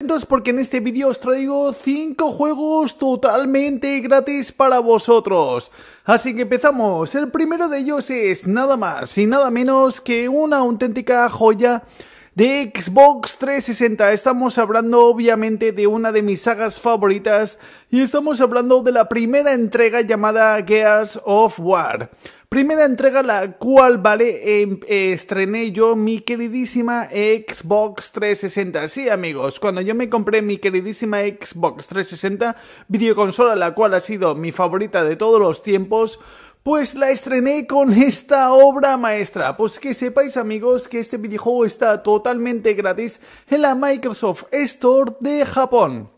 Entonces porque en este vídeo os traigo 5 juegos totalmente gratis para vosotros. Así que empezamos. El primero de ellos es nada más y nada menos que una auténtica joya de Xbox 360. Estamos hablando obviamente de una de mis sagas favoritas y estamos hablando de la primera entrega llamada Gears of War. Primera entrega la cual, vale, em, estrené yo mi queridísima Xbox 360. Sí, amigos, cuando yo me compré mi queridísima Xbox 360, videoconsola la cual ha sido mi favorita de todos los tiempos, pues la estrené con esta obra maestra. Pues que sepáis amigos que este videojuego está totalmente gratis en la Microsoft Store de Japón.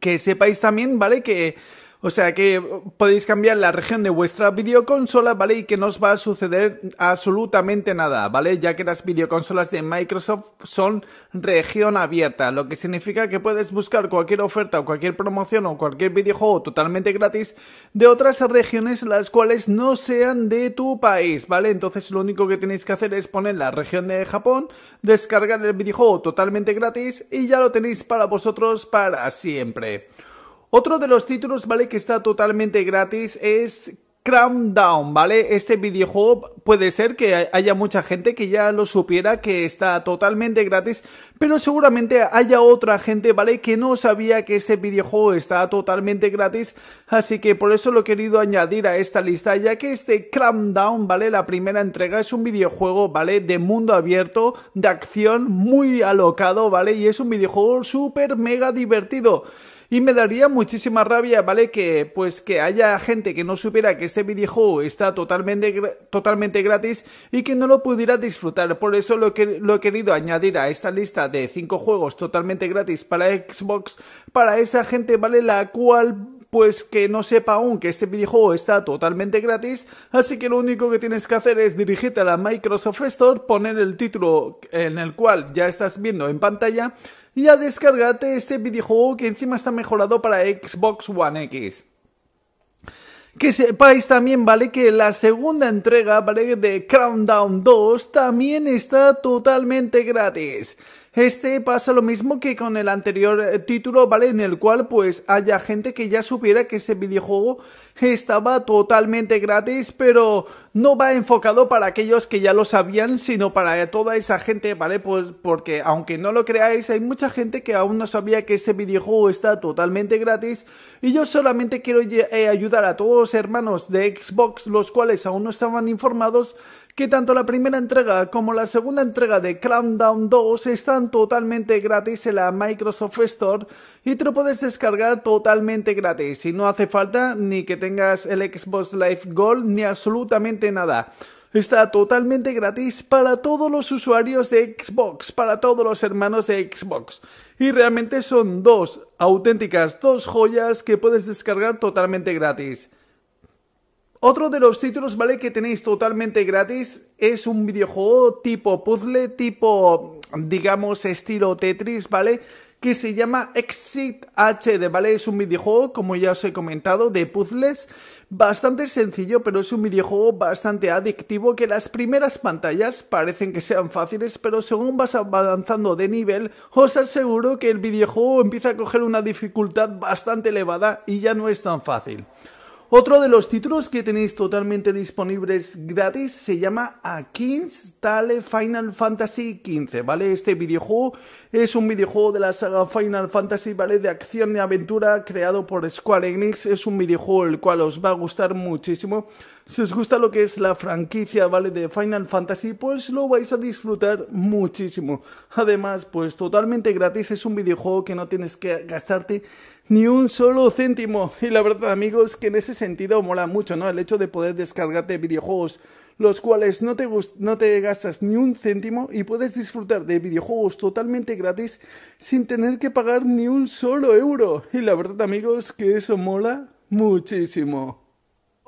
Que sepáis también, ¿vale? Que o sea que eh, podéis cambiar la región de vuestra videoconsola, ¿vale? Y que no os va a suceder absolutamente nada, ¿vale? Ya que las videoconsolas de Microsoft son región abierta, lo que significa que puedes buscar cualquier oferta o cualquier promoción o cualquier videojuego totalmente gratis de otras regiones las cuales no sean de tu país, ¿vale? Entonces lo único que tenéis que hacer es poner la región de Japón, descargar el videojuego totalmente gratis y ya lo tenéis para vosotros para siempre. Otro de los títulos, ¿vale? Que está totalmente gratis es Down, ¿vale? Este videojuego puede ser que haya mucha gente que ya lo supiera, que está totalmente gratis, pero seguramente haya otra gente, ¿vale? Que no sabía que este videojuego está totalmente gratis, así que por eso lo he querido añadir a esta lista, ya que este Down, ¿vale? La primera entrega es un videojuego, ¿vale? De mundo abierto, de acción, muy alocado, ¿vale? Y es un videojuego súper mega divertido. Y me daría muchísima rabia, ¿vale? Que pues que haya gente que no supiera que este videojuego está totalmente, totalmente gratis y que no lo pudiera disfrutar. Por eso lo, que, lo he querido añadir a esta lista de 5 juegos totalmente gratis para Xbox, para esa gente, ¿vale? La cual pues que no sepa aún que este videojuego está totalmente gratis, así que lo único que tienes que hacer es dirigirte a la Microsoft Store, poner el título en el cual ya estás viendo en pantalla y a descargarte este videojuego que encima está mejorado para Xbox One X. Que sepáis también, ¿vale? Que la segunda entrega, ¿vale? De Down 2 también está totalmente gratis. Este pasa lo mismo que con el anterior eh, título, ¿vale? En el cual pues haya gente que ya supiera que ese videojuego estaba totalmente gratis, pero no va enfocado para aquellos que ya lo sabían, sino para toda esa gente, ¿vale? Pues porque aunque no lo creáis, hay mucha gente que aún no sabía que este videojuego está totalmente gratis y yo solamente quiero eh, ayudar a todos los hermanos de Xbox, los cuales aún no estaban informados, que tanto la primera entrega como la segunda entrega de Down 2 están totalmente gratis en la Microsoft Store y te lo puedes descargar totalmente gratis y no hace falta ni que tengas el Xbox Live Gold ni absolutamente nada está totalmente gratis para todos los usuarios de Xbox, para todos los hermanos de Xbox. Y realmente son dos auténticas, dos joyas que puedes descargar totalmente gratis. Otro de los títulos, ¿vale? Que tenéis totalmente gratis es un videojuego tipo puzzle, tipo, digamos, estilo Tetris, ¿vale? Que se llama Exit HD, ¿vale? Es un videojuego, como ya os he comentado, de puzzles. Bastante sencillo, pero es un videojuego bastante adictivo que las primeras pantallas parecen que sean fáciles, pero según vas avanzando de nivel, os aseguro que el videojuego empieza a coger una dificultad bastante elevada y ya no es tan fácil. Otro de los títulos que tenéis totalmente disponibles gratis se llama A King's Tale Final Fantasy XV, ¿vale? Este videojuego es un videojuego de la saga Final Fantasy, ¿vale? De acción y aventura creado por Square Enix. Es un videojuego el cual os va a gustar muchísimo si os gusta lo que es la franquicia, ¿vale? De Final Fantasy, pues lo vais a disfrutar muchísimo. Además, pues totalmente gratis, es un videojuego que no tienes que gastarte ni un solo céntimo. Y la verdad, amigos, que en ese sentido mola mucho, ¿no? El hecho de poder descargarte videojuegos los cuales no te, no te gastas ni un céntimo y puedes disfrutar de videojuegos totalmente gratis sin tener que pagar ni un solo euro. Y la verdad amigos que eso mola muchísimo.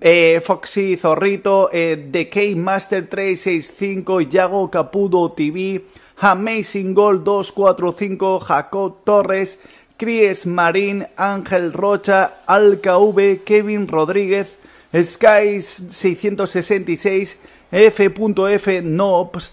eh, Foxy Zorrito, eh, The K-Master 365, Yago Capudo TV, Amazing Gold 245, Jacob Torres, Cries Marín, Ángel Rocha, Alka V, Kevin Rodríguez, Sky 666, F.F.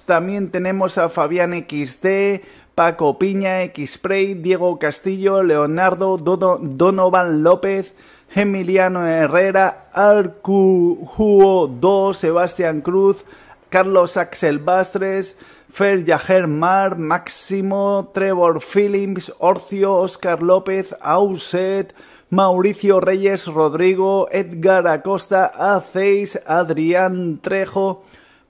también tenemos a Fabián XD, Paco Piña, Xpray, Diego Castillo, Leonardo, Donovan López, Emiliano Herrera, Arcujuo 2, Sebastián Cruz, Carlos Axel Bastres, Fer Yajer Mar, Máximo, Trevor Phillips, Orcio, Oscar López, Auset, Mauricio Reyes Rodrigo, Edgar Acosta, Aceis, Adrián Trejo,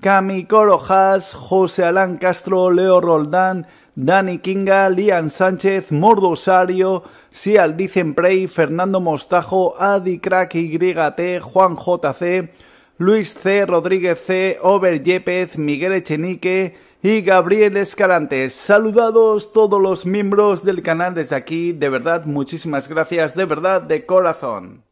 Cami Corojas, José Alán Castro, Leo Roldán, Dani Kinga, Lian Sánchez, Mordosario, Sial Prey, Fernando Mostajo, Adi Crack YT, Juan JC, Luis C. Rodríguez C., Over Yepes, Miguel Echenique y Gabriel Escalantes. Saludados todos los miembros del canal desde aquí, de verdad, muchísimas gracias, de verdad, de corazón.